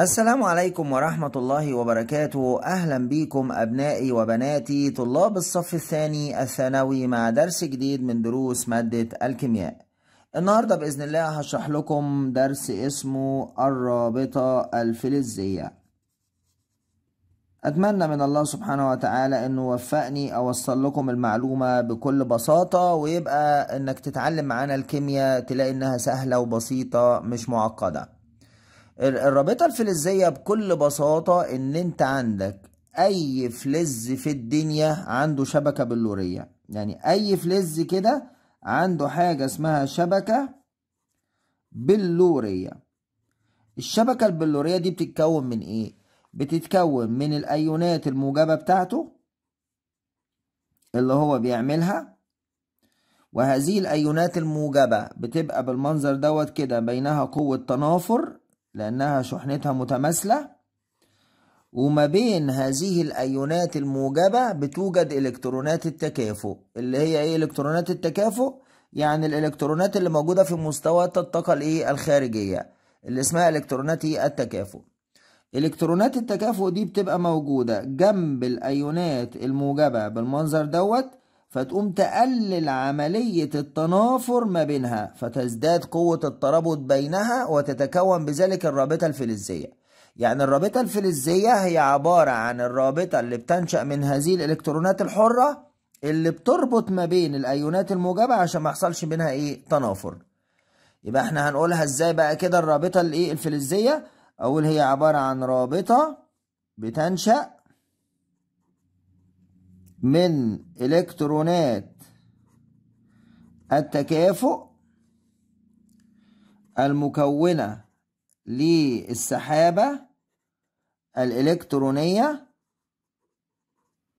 السلام عليكم ورحمة الله وبركاته أهلا بكم أبنائي وبناتي طلاب الصف الثاني الثانوي مع درس جديد من دروس مادة الكيمياء النهاردة بإذن الله هشرح لكم درس اسمه الرابطة الفلزية أتمنى من الله سبحانه وتعالى أنه وفقني أوصل لكم المعلومة بكل بساطة ويبقى أنك تتعلم معانا الكيمياء تلاقي أنها سهلة وبسيطة مش معقدة الرابطه الفلزيه بكل بساطه ان انت عندك اي فلز في الدنيا عنده شبكه بلوريه يعني اي فلز كده عنده حاجه اسمها شبكه بلوريه الشبكه البلوريه دي بتتكون من ايه بتتكون من الايونات الموجبه بتاعته اللي هو بيعملها وهذه الايونات الموجبه بتبقى بالمنظر دوت كده بينها قوه تنافر لأنها شحنتها متماثلة وما بين هذه الأيونات الموجبة بتوجد إلكترونات التكافؤ اللي هي إيه إلكترونات التكافؤ يعني الإلكترونات اللي موجودة في مستوى الطاقة الإيه الخارجية اللي اسمها إلكترونات إيه؟ التكافؤ إلكترونات التكافؤ دي بتبقى موجودة جنب الأيونات الموجبة بالمنظر دوت فتقوم تقلل عملية التنافر ما بينها فتزداد قوة الترابط بينها وتتكون بذلك الرابطة الفلزية يعني الرابطة الفلزية هي عبارة عن الرابطة اللي بتنشأ من هذه الإلكترونات الحرة اللي بتربط ما بين الأيونات الموجبة عشان ما يحصلش بينها إيه تنافر يبقى احنا هنقولها ازاي بقى كده الرابطة الإيه الفلزية أقول هي عبارة عن رابطة بتنشأ من إلكترونات التكافؤ المكونة للسحابة الإلكترونية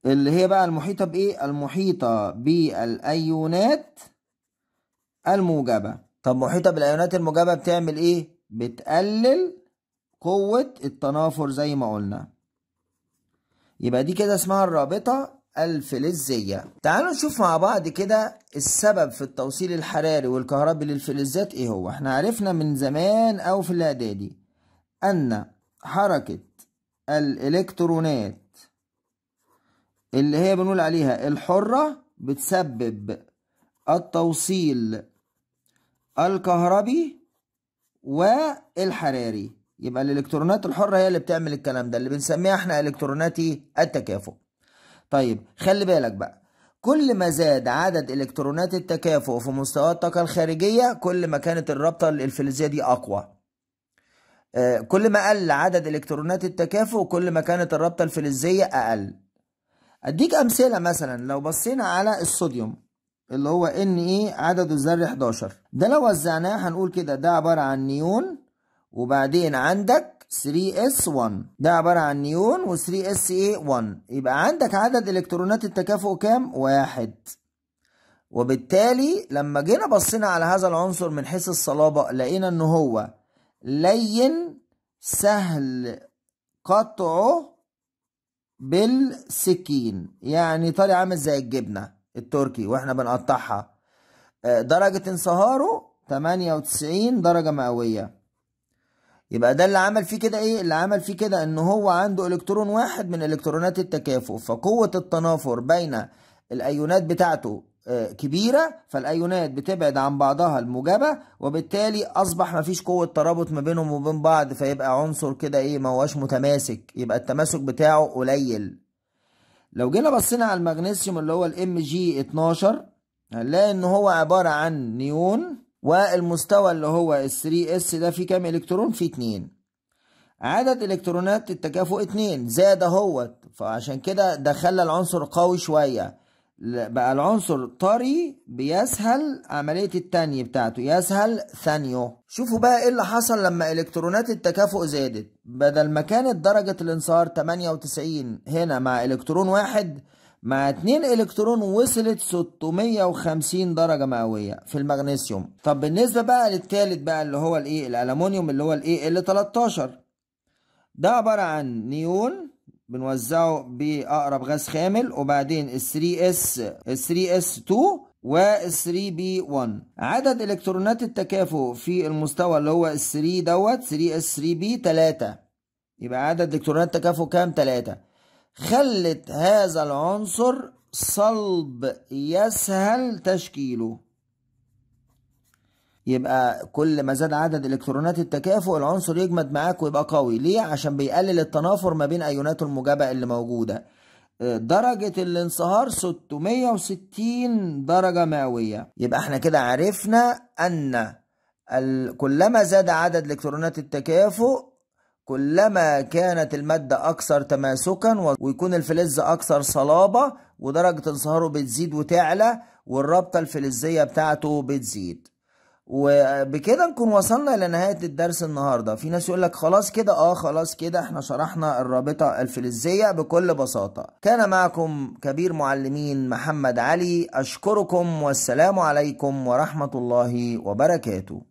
اللي هي بقى المحيطة بإيه؟ المحيطة بالأيونات الموجبة طب محيطة بالأيونات الموجبة بتعمل إيه؟ بتقلل قوة التنافر زي ما قلنا يبقى دي كده اسمها الرابطة الفلزية تعالوا نشوف مع بعض كده السبب في التوصيل الحراري والكهربي للفلزات ايه هو احنا عرفنا من زمان او في الاعدادي ان حركة الالكترونات اللي هي بنقول عليها الحرة بتسبب التوصيل الكهربي والحراري يبقى الالكترونات الحرة هي اللي بتعمل الكلام ده اللي بنسميها احنا الكترونات التكافؤ طيب خلي بالك بقى كل ما زاد عدد الكترونات التكافؤ في مستوى الطاقة الخارجية كل ما كانت الرابطة الفلزية دي أقوى آه، كل ما قل عدد الكترونات التكافؤ كل ما كانت الرابطة الفلزية أقل أديك أمثلة مثلا لو بصينا على الصوديوم اللي هو ان ايه e عدده الذري 11 ده لو وزعناه هنقول كده ده عباره عن نيون وبعدين عندك 3s1 ده عبارة عن نيون و3sa1 يبقى عندك عدد الكترونات التكافؤ كام؟ واحد وبالتالي لما جينا بصينا على هذا العنصر من حيث الصلابة لقينا ان هو لين سهل قطعه بالسكين يعني طالع عامل زي الجبنة التركي واحنا بنقطعها آه، درجة انصهاره 98 درجة مئوية يبقى ده اللي عمل فيه كده ايه اللي عمل فيه كده ان هو عنده الكترون واحد من الكترونات التكافؤ فقوه التنافر بين الايونات بتاعته آه، كبيرة فالأيونات بتبعد عن بعضها الموجبة وبالتالي أصبح مفيش قوة ترابط ما بينهم وبين بعض فيبقى عنصر كده إيه ما هواش متماسك يبقى التماسك بتاعه قليل لو جينا بصينا على المغنيسيوم اللي هو الام جي 12 هنلاقي إن هو عبارة عن نيون والمستوى اللي هو ال 3 اس ده فيه كام الكترون فيه 2 عدد الكترونات التكافؤ 2 زاد اهوت فعشان كده ده خلى العنصر قوي شويه بقى العنصر طري بيسهل عملية التاني بتاعته يسهل ثانيه شوفوا بقى ايه اللي حصل لما الكترونات التكافؤ زادت بدل ما كانت درجة الانصهار 98 هنا مع الكترون واحد مع 2 الكترون وصلت 650 درجه مئويه في المغنيسيوم طب بالنسبه بقى للثالث بقى اللي هو الايه الالومنيوم اللي هو الايه ال 13 ده عباره عن نيون بنوزعه باقرب غاز خامل وبعدين 3 s 3 s 2 و3B1 عدد الكترونات التكافؤ في المستوى اللي هو 3 دوت 3S3B 3 يبقى عدد الكترونات التكافؤ كام 3 خلت هذا العنصر صلب يسهل تشكيله يبقى كل ما زاد عدد الكترونات التكافؤ العنصر يجمد معاك ويبقى قوي ليه عشان بيقلل التنافر ما بين ايونات المجابه اللي موجوده آه، درجة الانصهار 660 درجة مئوية يبقى احنا كده عرفنا ان كلما زاد عدد الكترونات التكافؤ كلما كانت المادة أكثر تماسكا ويكون الفلز أكثر صلابة ودرجة انصهاره بتزيد وتعلى والرابطة الفلزية بتاعته بتزيد وبكده نكون وصلنا إلى نهاية الدرس النهاردة في ناس يقولك خلاص كده اه خلاص كده احنا شرحنا الرابطة الفلزية بكل بساطة كان معكم كبير معلمين محمد علي أشكركم والسلام عليكم ورحمة الله وبركاته